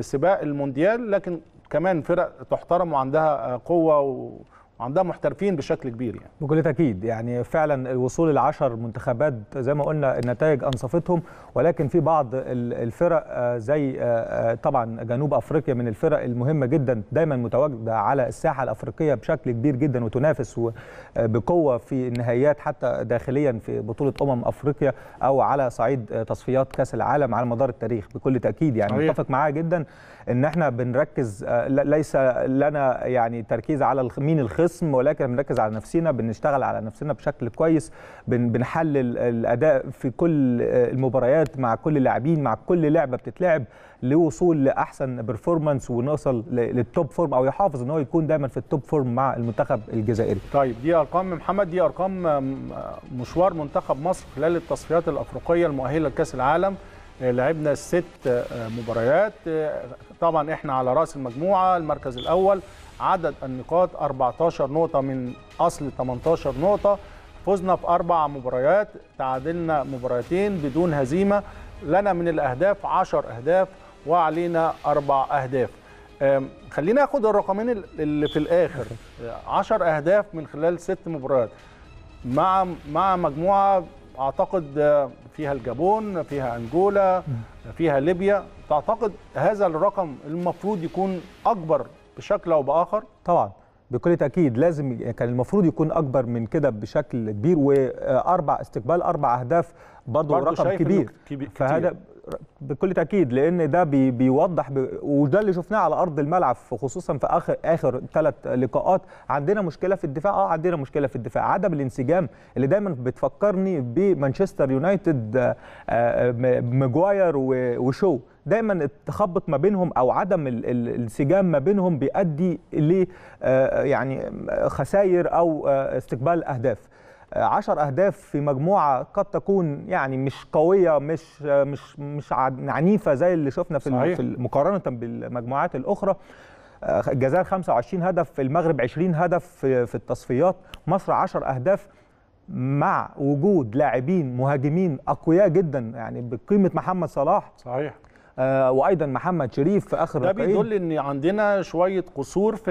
سباق المونديال لكن كمان فرق تحترم وعندها قوه و... وعندها محترفين بشكل كبير يعني بكل تاكيد يعني فعلا الوصول العشر منتخبات زي ما قلنا النتائج انصفتهم ولكن في بعض الفرق آه، زي آه، آه، طبعا جنوب افريقيا من الفرق المهمه جدا دايما متواجده على الساحه الافريقيه بشكل كبير جدا وتنافس بقوه في النهائيات حتى داخليا في بطوله امم افريقيا او على صعيد تصفيات كاس العالم على مدار التاريخ بكل تاكيد يعني متفق معاه جدا ان احنا بنركز ليس لنا يعني تركيز على مين الخصم القسم ولكن بنركز على نفسنا بنشتغل على نفسنا بشكل كويس بن بنحلل الاداء في كل آه، المباريات مع كل اللاعبين مع كل لعبه بتتلعب لوصول لاحسن بيرفورمانس ونوصل للتوب فورم او يحافظ ان هو يكون دايما في التوب فورم مع المنتخب الجزائري. طيب دي ارقام محمد دي ارقام آه، مشوار منتخب مصر خلال التصفيات الافريقيه المؤهله لكاس العالم لعبنا ست آه، مباريات آه، طبعا احنا على راس المجموعه المركز الاول عدد النقاط 14 نقطه من اصل 18 نقطه فزنا في اربع مباريات تعادلنا مباراتين بدون هزيمه لنا من الاهداف 10 اهداف وعلينا اربع اهداف خلينا ناخد الرقمين اللي في الاخر 10 اهداف من خلال ست مباريات مع مع مجموعه اعتقد فيها الجابون فيها انجولا فيها ليبيا تعتقد هذا الرقم المفروض يكون اكبر بشكل او باخر طبعا بكل تاكيد لازم كان المفروض يكون اكبر من كده بشكل كبير واربع استقبال اربع اهداف برضه رقم كبير, كبير فهذا بكل تاكيد لان ده بي بيوضح وده اللي شفناه على ارض الملعب خصوصا في اخر اخر ثلاث لقاءات عندنا مشكله في الدفاع اه عندنا مشكله في الدفاع عدم الانسجام اللي دايما بتفكرني بمانشستر يونايتد آه، آه، ماجواير وشو دايما التخبط ما بينهم او عدم الانسجام ما بينهم بيؤدي ل آه، يعني خسائر او استقبال اهداف 10 اهداف في مجموعه قد تكون يعني مش قويه مش مش مش عنيفه زي اللي شفنا في مقارنه بالمجموعات الاخرى آه، الجزائر 25 هدف المغرب 20 هدف في التصفيات مصر 10 اهداف مع وجود لاعبين مهاجمين اقوياء جدا يعني بقيمه محمد صلاح صحيح آه، وايضا محمد شريف في اخر ده بيدل ان عندنا شويه قصور في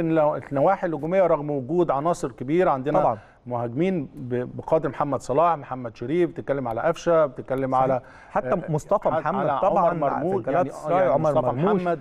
النواحي الهجوميه رغم وجود عناصر كبيره عندنا طبعا. مهاجمين بقدر محمد صلاح محمد شريف بتتكلم على قفشه بتتكلم على حتى آه، مصطفى محمد على طبعا عمر مرموش يعني, يعني عمر مرموش محمد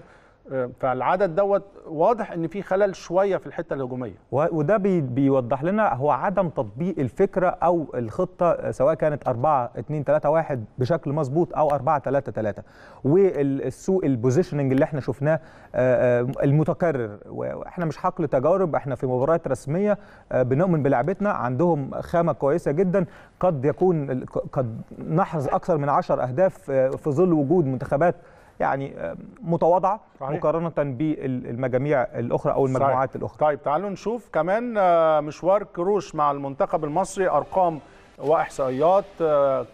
فالعدد دوت واضح ان في خلل شويه في الحته الهجوميه وده بيوضح لنا هو عدم تطبيق الفكره او الخطه آه، سواء كانت 4 2 3 1 بشكل مظبوط او 4 3 3 والسوق البوزيشننج اللي احنا شفناه آه، آه، المتكرر واحنا مش حقل تجارب احنا في مباريات رسميه بنؤمن بلعبتنا عندهم خامه كويسه جدا قد يكون قد نحرز اكثر من 10 اهداف في ظل وجود منتخبات يعني آه، متواضعه مقارنه بالمجاميع الاخرى او المجموعات صحيح. الاخرى طيب تعالوا نشوف كمان آه، مشوار كروش مع المنتخب المصري ارقام واحصائيات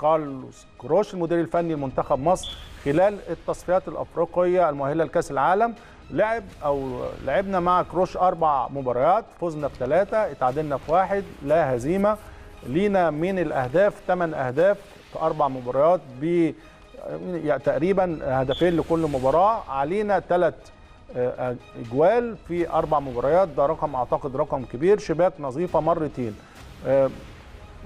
كارلوس آه، كروش المدير الفني لمنتخب مصر خلال التصفيات الافريقيه المؤهله لكاس العالم لعب او لعبنا مع كروش اربع مباريات فزنا بثلاثه اتعادلنا في واحد لا هزيمه لينا من الاهداف ثمان اهداف في اربع مباريات ب يعني تقريبا هدفين لكل مباراه علينا ثلاث آه، آه، اجوال في اربع مباريات ده رقم اعتقد رقم كبير شباك نظيفه مرتين آه،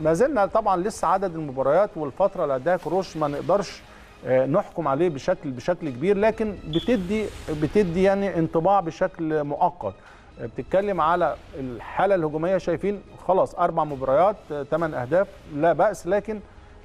ما زلنا طبعا لسه عدد المباريات والفتره اللي قدها كروش ما نقدرش نحكم عليه بشكل بشكل كبير لكن بتدي بتدي يعني انطباع بشكل مؤقت بتتكلم على الحاله الهجوميه شايفين خلاص اربع مباريات ثمان اهداف لا باس لكن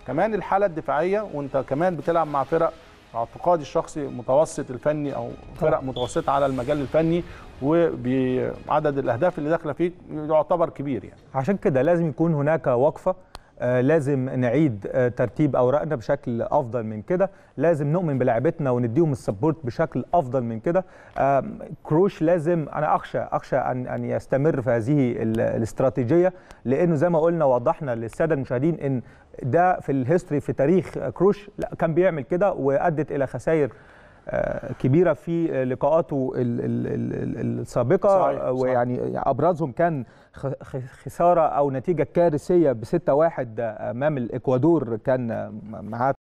كمان الحاله الدفاعيه وانت كمان بتلعب مع فرق اعتقادي الشخصي متوسط الفني او فرق متوسطه على المجال الفني وبعدد الاهداف اللي داخله فيه يعتبر كبير يعني عشان كده لازم يكون هناك وقفه آه، لازم نعيد آه، ترتيب اوراقنا بشكل افضل من كده لازم نؤمن بلاعبتنا ونديهم السبورت بشكل افضل من كده كروش لازم انا اخشى اخشى ان ان يستمر في هذه الاستراتيجيه لانه زي ما قلنا وضحنا للساده المشاهدين ان ده في الهيستوري في تاريخ كروش لا كان بيعمل كده وادت الى خسائر كبيره في لقاءاته السابقه آه، صحيح. ويعني ابرزهم كان خساره او نتيجه كارثيه بستة واحد امام الاكوادور كان معاه